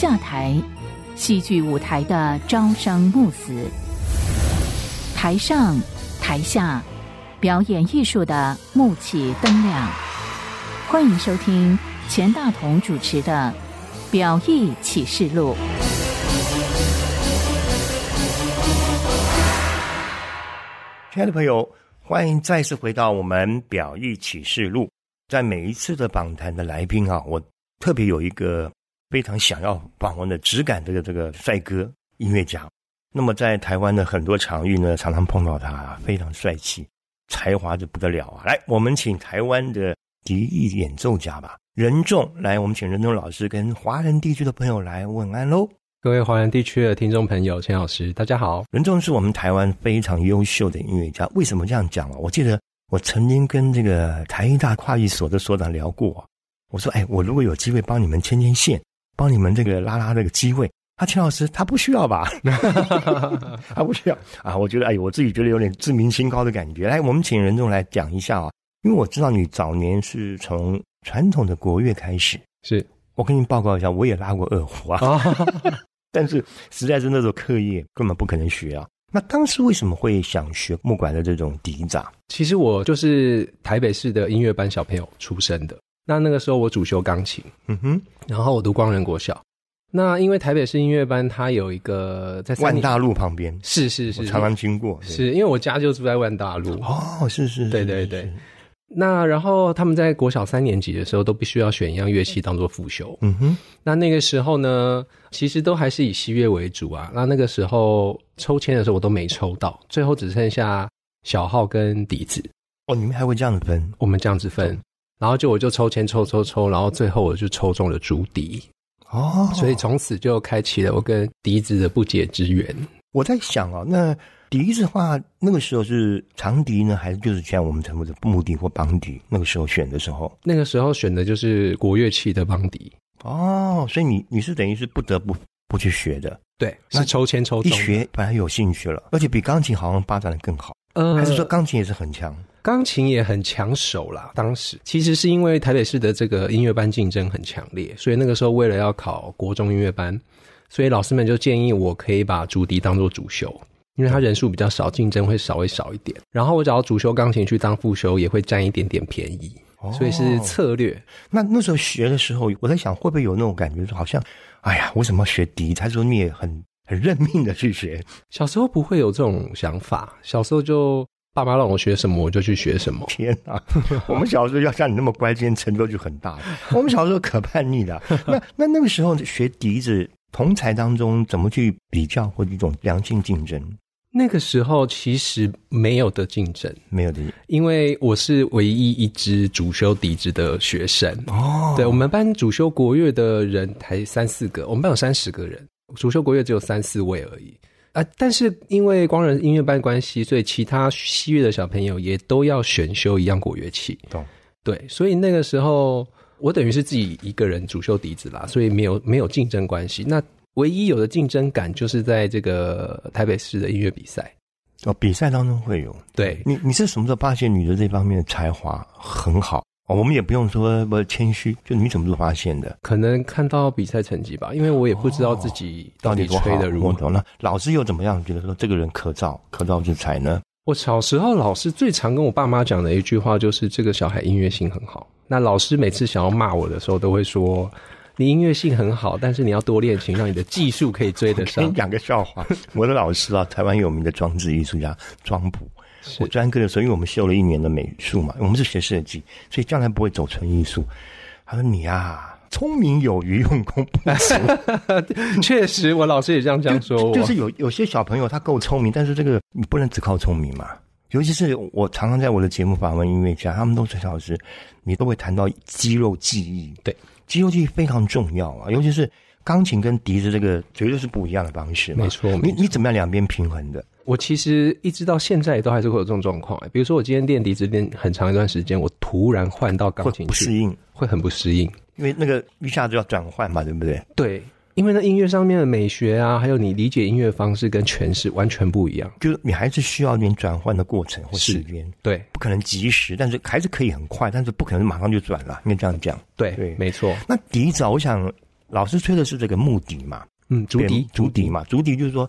下台，戏剧舞台的朝生暮死；台上，台下，表演艺术的幕起灯亮。欢迎收听钱大同主持的《表意启示录》。亲爱的朋友，欢迎再次回到我们《表意启示录》。在每一次的访谈的来宾啊，我特别有一个。非常想要访问的质感这个这个帅哥音乐家，那么在台湾的很多场域呢，常常碰到他，非常帅气，才华就不得了啊！来，我们请台湾的笛艺演奏家吧，任重来，我们请任重老师跟华人地区的朋友来问安喽。各位华人地区的听众朋友，陈老师，大家好。任重是我们台湾非常优秀的音乐家，为什么这样讲啊？我记得我曾经跟这个台艺大跨艺所的所长聊过，我说：“哎，我如果有机会帮你们牵牵线。”帮你们这个拉拉这个机会，啊，秦老师他不需要吧？他不需要啊，我觉得哎呦，我自己觉得有点自命清高的感觉。来，我们请任总来讲一下啊，因为我知道你早年是从传统的国乐开始，是我跟你报告一下，我也拉过二胡啊，但是实在是那时候课业根本不可能学啊。那当时为什么会想学木管的这种笛子？其实我就是台北市的音乐班小朋友出身的。那那个时候我主修钢琴，嗯哼，然后我读光仁国小。那因为台北市音乐班，它有一个在万大路旁边，是是是，常常经过，是因为我家就住在万大路。哦，是是是，对对对。那然后他们在国小三年级的时候，都必须要选一样乐器当做辅修。嗯哼，那那个时候呢，其实都还是以西乐为主啊。那那个时候抽签的时候，我都没抽到，最后只剩下小号跟笛子。哦，你们还会这样子分？我们这样子分。然后就我就抽签抽抽抽，然后最后我就抽中了竹笛哦，所以从此就开启了我跟笛子的不解之缘。我在想啊，那笛子话那个时候是长笛呢，还是就是像我们常说的木笛或邦笛？那个时候选的时候，那个时候选的就是国乐器的邦笛哦，所以你你是等于是不得不不去学的，对？是抽签抽一学，本来有兴趣了，而且比钢琴好像发展的更好，还是说钢琴也是很强？钢琴也很抢手啦。当时其实是因为台北市的这个音乐班竞争很强烈，所以那个时候为了要考国中音乐班，所以老师们就建议我可以把竹笛当做主修，因为他人数比较少，竞争会稍微少一点。然后我找主修钢琴去当副修，也会占一点点便宜，所以是策略。那那时候学的时候，我在想会不会有那种感觉，就好像，哎呀，为什么要学笛？他说你也很很认命的去学。小时候不会有这种想法，小时候就。爸妈让我学什么，我就去学什么。天哪，我们小时候要像你那么乖，今天成就就很大。我们小时候可叛逆了。那那那个时候学笛子，同才当中怎么去比较，或一种良性竞争？那个时候其实没有的竞争，没有的，因为我是唯一一支主修笛子的学生。哦，对，我们班主修国乐的人才三四个，我们班有三十个人，主修国乐只有三四位而已。啊！但是因为光人音乐班关系，所以其他西乐的小朋友也都要选修一样国乐器。懂对，所以那个时候我等于是自己一个人主修笛子啦，所以没有没有竞争关系。那唯一有的竞争感就是在这个台北市的音乐比赛哦，比赛当中会有。对，你你是什么时候发现女的这方面的才华很好？哦，我们也不用说不谦虚，就你怎么发现的？可能看到比赛成绩吧，因为我也不知道自己到底吹得如何。那老师又怎么样觉得说这个人可造可造之才呢？我小时候老师最常跟我爸妈讲的一句话就是这个小孩音乐性很好。那老师每次想要骂我的时候，都会说你音乐性很好，但是你要多练琴，让你的技术可以追得上。讲个笑话，我的老师啊，台湾有名的装置艺术家庄普。我专科的时候，因为我们修了一年的美术嘛，我们是学设计，所以将来不会走纯艺术。他说：“你啊，聪明有余，用功不足。”确实，我老师也这样这样说。就是有有些小朋友他够聪明，但是这个你不能只靠聪明嘛。尤其是我常常在我的节目访问音乐家，他们都是老师，你都会谈到肌肉记忆。对，肌肉记忆非常重要啊，尤其是。钢琴跟笛子这个绝对是不一样的方式嘛？没错，你你怎么样两边平衡的？我其实一直到现在都还是会有这种状况。比如说，我今天练笛子练很长一段时间，我突然换到钢琴去，不适应，会很不适应。因为那个一下子要转换嘛，对不对？对，因为那音乐上面的美学啊，还有你理解音乐方式跟诠释完全不一样，就是你还是需要一点转换的过程或时间。对，不可能即时，但是还是可以很快，但是不可能马上就转了。因该这样讲，对对，没错。那笛子，我想。老师吹的是这个木笛嘛？嗯，竹笛，竹笛嘛，竹笛就是说，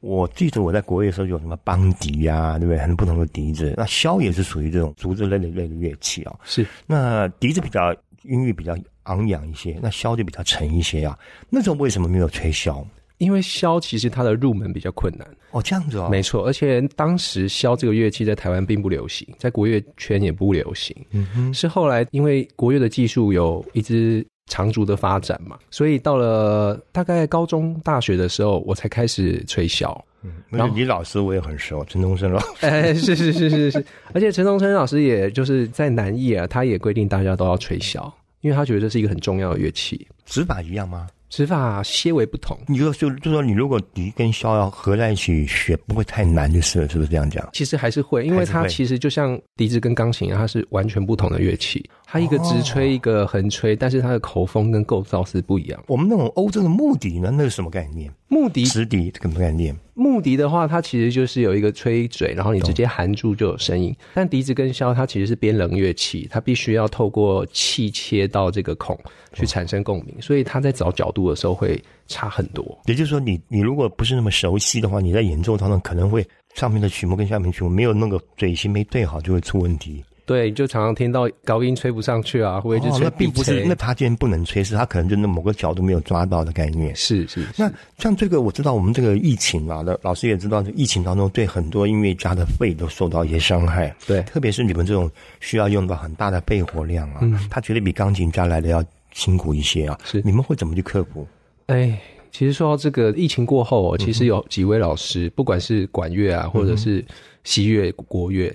我记得我在国乐的时候有什么邦笛呀，对不对？很多不同的笛子，那箫也是属于这种竹子类的类的乐器啊。是，那笛子比较音域比较昂扬一些，那箫就比较沉一些啊。那时候为什么没有吹箫？因为箫其实它的入门比较困难哦，这样子哦，没错。而且当时箫这个乐器在台湾并不流行，在国乐圈也不流行。嗯哼，是后来因为国乐的技术有一支。长足的发展嘛，所以到了大概高中、大学的时候，我才开始吹箫。嗯，那李老师我也很熟，陈东升老师。哎，是是是是是，而且陈东升老师也就是在南艺啊，他也规定大家都要吹箫，因为他觉得这是一个很重要的乐器。指法一样吗？指法些微不同。你就就就说你如果笛跟箫要合在一起学，不会太难就是了，是不是这样讲？其实还是会，因为它其实就像笛子跟钢琴，它是完全不同的乐器。它一个直吹，一个横吹，但是它的口风跟构造是不一样。我们那种欧洲的木笛呢，那是什么概念？木笛、直笛什么概念？木笛的话，它其实就是有一个吹嘴，然后你直接含住就有声音。但笛子跟箫，它其实是边棱乐器，它必须要透过气切到这个孔去产生共鸣，所以它在找角度的时候会差很多。也就是说，你你如果不是那么熟悉的话，你在演奏当中可能会上面的曲目跟下面曲目没有那个嘴型没对好，就会出问题。对，就常常听到高音吹不上去啊，或者就吹那并不是，那他竟然不能吹，是他可能就那某个角度没有抓到的概念。是是。那像这个，我知道我们这个疫情啊，那老师也知道，疫情当中对很多音乐家的肺都受到一些伤害。对，特别是你们这种需要用到很大的肺活量啊，他绝对比钢琴家来的要辛苦一些啊。是。你们会怎么去克服？哎，其实说到这个疫情过后，其实有几位老师，不管是管乐啊，或者是西乐、国乐。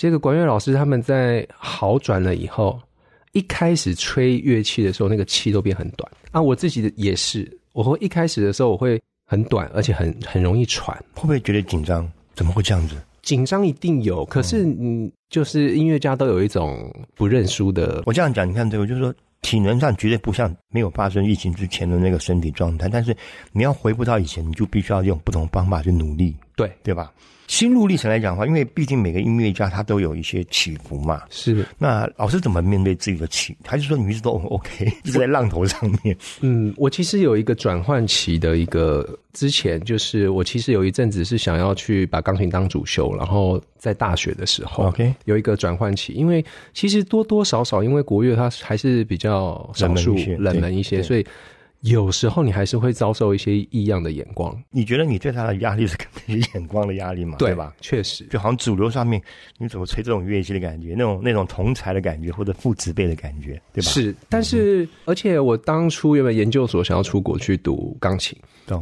这个管乐老师他们在好转了以后，一开始吹乐器的时候，那个气都变很短。啊，我自己的也是，我会一开始的时候我会很短，而且很很容易喘，会不会觉得紧张？怎么会这样子？紧张一定有，可是你就是音乐家都有一种不认输的。我这样讲，你看这个，就是说体能上绝对不像没有发生疫情之前的那个身体状态，但是你要回不到以前，你就必须要用不同方法去努力。对对吧？心路历程来讲的话，因为毕竟每个音乐家他都有一些起伏嘛。是。那老师怎么面对自己的起？还是说你一直都 OK，一直在浪头上面？嗯，我其实有一个转换期的一个之前，就是我其实有一阵子是想要去把钢琴当主修，然后在大学的时候，OK，有一个转换期，因为其实多多少少，因为国乐它还是比较少数冷门一些，所以。有时候你还是会遭受一些异样的眼光。你觉得你对他的压力是跟那些眼光的压力吗？对吧？确实，就好像主流上面你怎么吹这种乐器的感觉，那种那种同才的感觉或者父子辈的感觉，对吧？是，但是而且我当初原本研究所想要出国去读钢琴，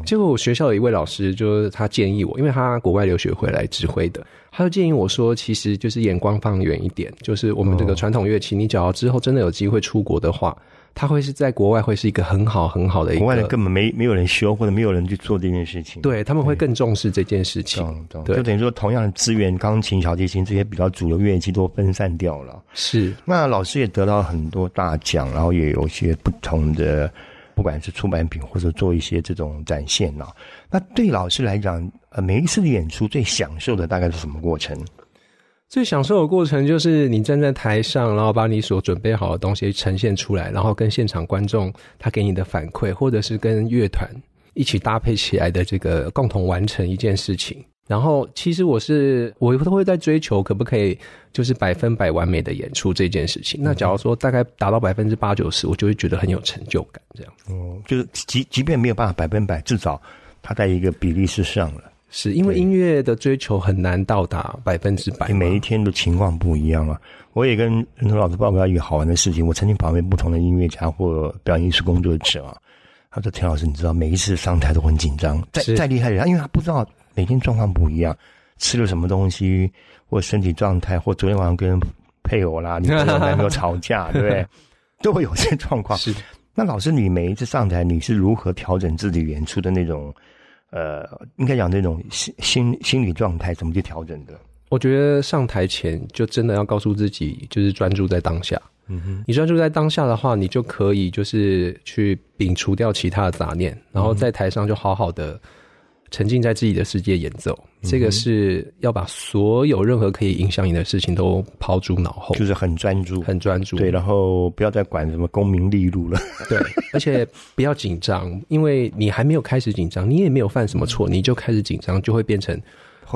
结果我学校有一位老师，就是他建议我，因为他国外留学回来指挥的，他就建议我说，其实就是眼光放远一点，就是我们这个传统乐器，你只要之后真的有机会出国的话。他会是在国外会是一个很好很好的一个，国外的根本没没有人修或者没有人去做这件事情。对他们会更重视这件事情，对，就等于说同样的资源，钢琴、小提琴这些比较主流乐器都分散掉了。是，那老师也得到很多大奖，然后也有些不同的，不管是出版品或者做一些这种展现呢。那对老师来讲，呃，每一次的演出最享受的大概是什么过程？最享受的过程就是你站在台上，然后把你所准备好的东西呈现出来，然后跟现场观众他给你的反馈，或者是跟乐团一起搭配起来的这个共同完成一件事情。然后其实我是我都会在追求可不可以就是百分百完美的演出这件事情。那假如说大概达到百分之八九十，我就会觉得很有成就感。这样哦，就是即即便没有办法百分百，至少它在一个比例是上了。是因为音乐的追求很难到达百分之百，每一天的情况不一样啊。我也跟老师报告一个好玩的事情：，我曾经旁边不同的音乐家或表演艺术工作者，他说：“田老师，你知道每一次上台都很紧张，再再厉害的他，因为他不知道每天状况不一样，吃了什么东西，或身体状态，或昨天晚上跟配偶啦，你知道男朋友吵架，对不对？都会有些状况。是那老师，你每一次上台，你是如何调整自己演出的那种？”呃，应该讲那种心心心理状态怎么去调整的？我觉得上台前就真的要告诉自己，就是专注在当下。嗯哼，你专注在当下的话，你就可以就是去摒除掉其他的杂念，然后在台上就好好的。沉浸在自己的世界演奏，这个是要把所有任何可以影响你的事情都抛诸脑后，就是很专注，很专注。对，然后不要再管什么功名利禄了。对，而且不要紧张，因为你还没有开始紧张，你也没有犯什么错，你就开始紧张，就会变成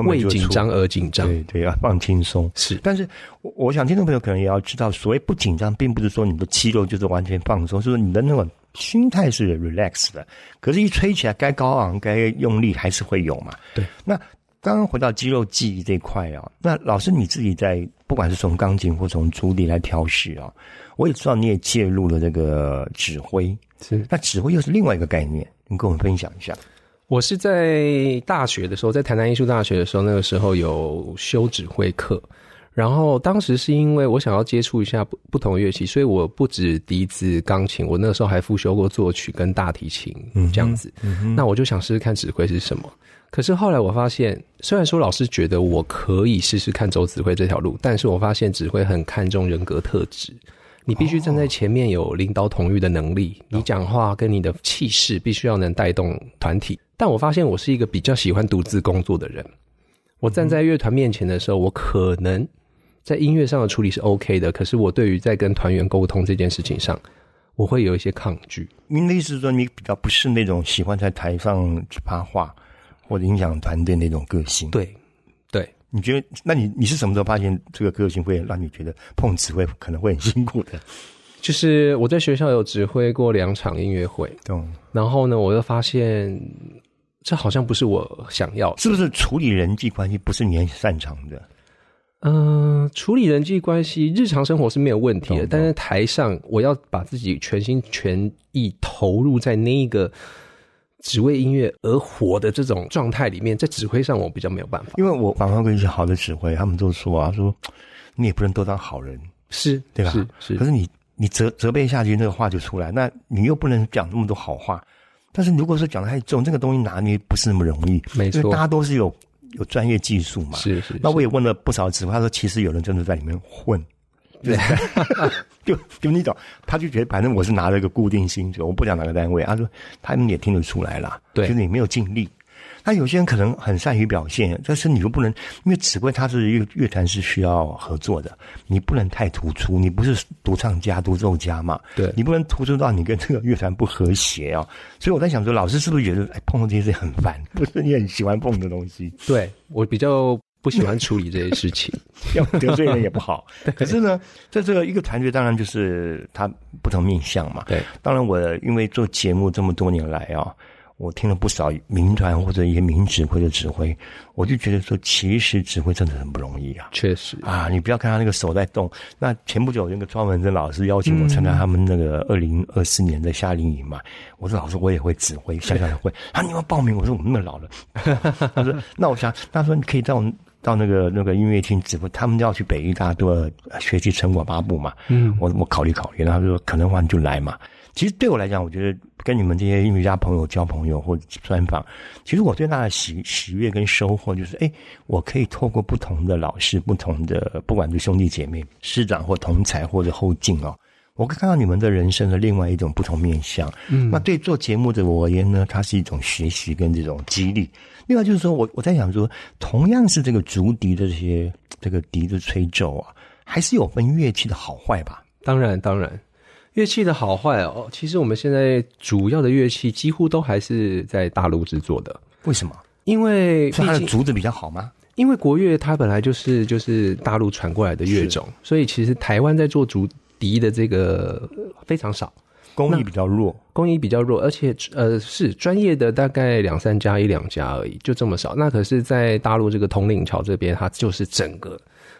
为紧张而紧张。对，要放轻松。是，但是我想听众朋友可能也要知道，所谓不紧张，并不是说你的肌肉就是完全放松，是说你的那种心态是 r e l a x 的，可是，一吹起来该高昂、该用力还是会有嘛？对。那刚刚回到肌肉记忆这块啊，那老师你自己在，不管是从钢琴或从竹笛来调试啊，我也知道你也介入了这个指挥，是。那指挥又是另外一个概念，你跟我们分享一下。我是在大学的时候，在台南艺术大学的时候，那个时候有修指挥课。然后当时是因为我想要接触一下不不同乐器，所以我不止笛子、钢琴，我那时候还复修过作曲跟大提琴这样子。那我就想试试看指挥是什么。可是后来我发现，虽然说老师觉得我可以试试看走指挥这条路，但是我发现指挥很看重人格特质。你必须站在前面有领导同御的能力，你讲话跟你的气势必须要能带动团体。但我发现我是一个比较喜欢独自工作的人。我站在乐团面前的时候，我可能。在音乐上的处理是 OK 的，可是我对于在跟团员沟通这件事情上，我会有一些抗拒。您的意思是说，你比较不是那种喜欢在台上去插话或者影响团队那种个性？对，对。你觉得，那你你是什么时候发现这个个性会让你觉得碰指挥可能会很辛苦的？就是我在学校有指挥过两场音乐会，对。然后呢，我就发现这好像不是我想要。是不是处理人际关系不是你很擅长的？嗯，处理人际关系、日常生活是没有问题的，但是台上我要把自己全心全意投入在那一个只为音乐而活的这种状态里面，在指挥上我比较没有办法。因为我，法过一些好的指挥，他们都说啊，说你也不能都当好人，是对吧？是，可是你你责责备下去，那个话就出来，那你又不能讲那么多好话。但是如果说讲的太重，这个东西拿捏不是那么容易，没错，大家都是有。有专业技术嘛？是是。那我也问了不少，直话说，其实有人真的在里面混，对，就就那种，他就觉得反正我是拿了一个固定薪水，我不讲哪个单位。他说他们也听得出来啦，对，就是你没有尽力。那有些人可能很善于表现，但是你又不能，因为指挥他是乐乐团是需要合作的，你不能太突出，你不是独唱家、独奏家嘛？对，你不能突出到你跟这个乐团不和谐哦。所以我在想说，老师是不是觉得哎，碰到这些事很烦？不是你很喜欢碰的东西？对我比较不喜欢处理这些事情，要得罪人也不好。可是呢，在这个一个团队，当然就是他不同面向嘛。对，当然我因为做节目这么多年来啊。我听了不少民团或者一些民指挥的指挥，我就觉得说，其实指挥真的很不容易啊。确实啊，你不要看他那个手在动。那前不久，那个庄文正老师邀请我参加他们那个二零二四年的夏令营嘛。我说老师，我也会指挥，想想也会。他你们报名？我说我们那么老了。他说那我想，他说你可以到到那个那个音乐厅指挥。他们要去北艺大都要学习成果八步嘛。嗯，我我考虑考虑。他说可能话你就来嘛。其实对我来讲，我觉得跟你们这些音乐家朋友交朋友或者专访，其实我最大的喜喜悦跟收获就是，哎，我可以透过不同的老师、不同的不管是兄弟姐妹、师长或同才或者后进哦，我可以看到你们的人生的另外一种不同面相。那对做节目的我而言呢，它是一种学习跟这种激励。另外就是说，我我在想说，同样是这个竹笛的这些这个笛子吹奏啊，还是有分乐器的好坏吧？当然，当然。乐器的好坏哦，其实我们现在主要的乐器几乎都还是在大陆制作的。为什么？因为它的竹子比较好吗？因为国乐它本来就是就是大陆传过来的乐种，所以其实台湾在做竹笛的这个非常少。工艺比较弱，工艺比较弱，而且呃是专业的，大概两三家一两家而已，就这么少。那可是，在大陆这个铜陵桥这边，它就是整个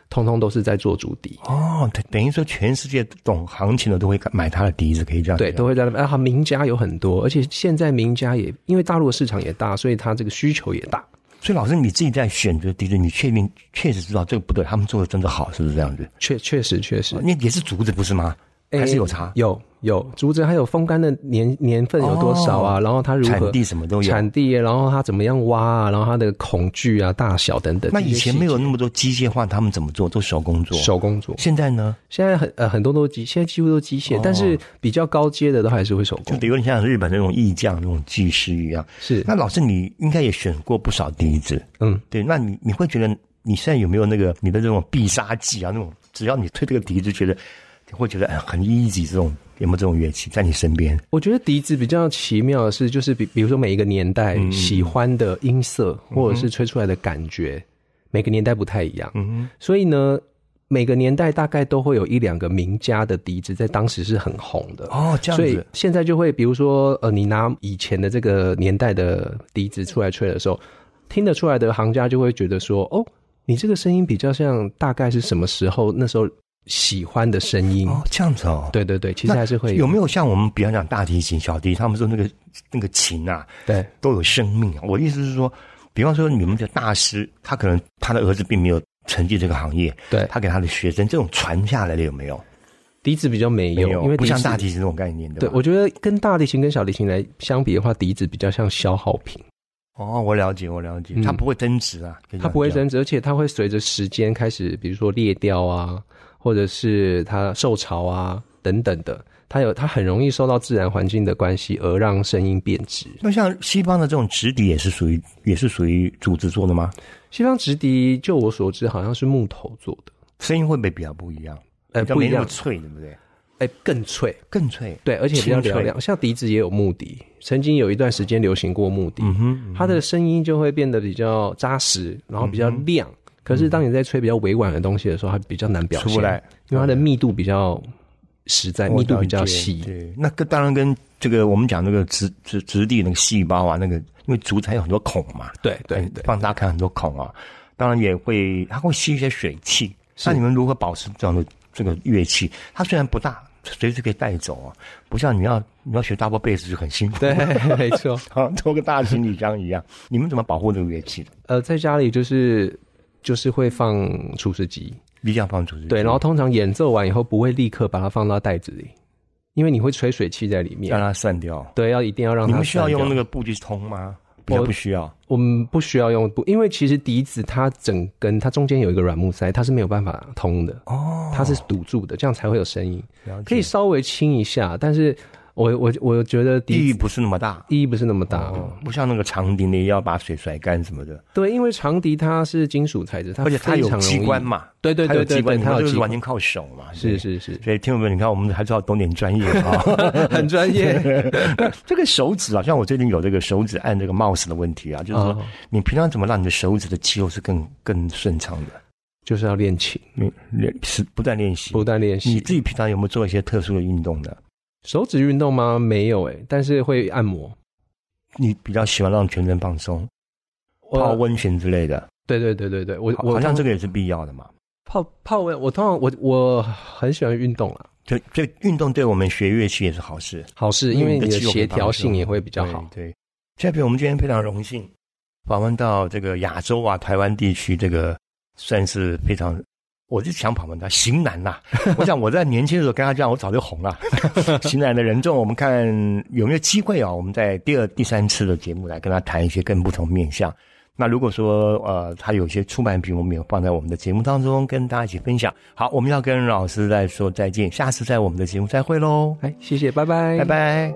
通通都是在做竹笛哦。等于说，全世界懂行情的都会买他的笛子，可以这样对，都会在那。啊，名家有很多，而且现在名家也因为大陆的市场也大，所以他这个需求也大。所以老师，你自己在选择笛子，你确定确实知道这个不对？他们做的真的好，是不是这样子？确确实确实，那也是竹子不是吗？还是有差有。有竹子，还有风干的年年份有多少啊？然后它如何产地什么都有，产地，然后它怎么样挖啊？然后它的孔距啊、大小等等。那以前没有那么多机械化，他们怎么做？都手工做。手工做。现在呢？现在很呃很多都机，现在几乎都机械，但是比较高阶的都还是会手工。就如你像日本那种艺匠、那种技师一样。是。那老师，你应该也选过不少笛子，嗯，对。那你你会觉得你现在有没有那个你的这种必杀技啊？那种只要你推这个笛子，觉得。会觉得哎很 easy 这种有没有这种乐器在你身边？我觉得笛子比较奇妙的是，就是比比如说每一个年代喜欢的音色，或者是吹出来的感觉，每个年代不太一样。嗯所以呢，每个年代大概都会有一两个名家的笛子在当时是很红的哦。这样子，现在就会比如说，呃，你拿以前的这个年代的笛子出来吹的时候，听得出来的行家就会觉得说，哦，你这个声音比较像大概是什么时候那时候。喜欢的声音哦，这样子哦，对对对，其实还是会有没有像我们比方讲大提琴、小提，他们说那个那个琴啊，对，都有生命。我意思是说，比方说你们的大师，他可能他的儿子并没有成绩这个行业，对他给他的学生这种传下来的有没有？笛子比较没有，因为不像大提琴这种概念，对。我觉得跟大提琴跟小提琴来相比的话，笛子比较像消耗品。哦，我了解，我了解，它不会增值啊，它不会增值，而且它会随着时间开始，比如说裂掉啊。或者是它受潮啊等等的，它有它很容易受到自然环境的关系而让声音变直。那像西方的这种直笛也是属于也是属于竹子做的吗？西方直笛就我所知好像是木头做的，声音会不会比较不一样？哎，不一样，脆对不对？哎，更脆，更脆。对，而且比较漂亮。像笛子也有木笛，曾经有一段时间流行过木笛，它的声音就会变得比较扎实，然后比较亮。可是，当你在吹比较委婉的东西的时候，它比较难表现，因为它的密度比较实在，密度比较细。对，那跟当然跟这个我们讲那个质质质地那个细胞啊，那个因为竹材有很多孔嘛，对对对，放大看很多孔啊，当然也会它会吸一些水汽。那你们如何保持这样的这个乐器？它虽然不大，随时可以带走啊，不像你要你要学 double bass 就很辛苦，对，没错，像 拖个大行李箱一样。你们怎么保护这个乐器的？呃，在家里就是。就是会放厨师机，比要放厨师机。对，然后通常演奏完以后，不会立刻把它放到袋子里，因为你会吹水气在里面，让它散掉。对，要一定要让它。你们需要用那个布去通吗？我不需要，我们不需要用布，因为其实笛子它整根，它中间有一个软木塞，它是没有办法通的。哦，它是堵住的，这样才会有声音。可以稍微清一下，但是。我我我觉得义不是那么大，意义不是那么大，不像那个长笛，你要把水甩干什么的。对，因为长笛它是金属材质，而且它有机关嘛。对对对对，它就是完全靠手嘛。是是是。所以听友们，你看我们还是要懂点专业啊，很专业。这个手指啊，像我最近有这个手指按这个 mouse 的问题啊，就是说你平常怎么让你的手指的肌肉是更更顺畅的？就是要练琴，练是不断练习，不断练习。你自己平常有没有做一些特殊的运动呢？手指运动吗？没有诶，但是会按摩。你比较喜欢让全身放松，泡温泉之类的。对对对对对，我好像这个也是必要的嘛。泡泡温，我通常我我很喜欢运动啊。就就运动对我们学乐器也是好事，好事，因为你的协调性也会比较好。对，再比如我们今天非常荣幸访问到这个亚洲啊台湾地区，这个算是非常。我就想访问他型男呐，我想我在年轻的时候跟他这样，我早就红了。型男的人中，我们看有没有机会啊？我们在第二、第三次的节目来跟他谈一些更不同面相。那如果说呃，他有些出版品，我们有放在我们的节目当中跟大家一起分享。好，我们要跟老师再说再见，下次在我们的节目再会喽。哎，谢谢，拜拜，拜拜。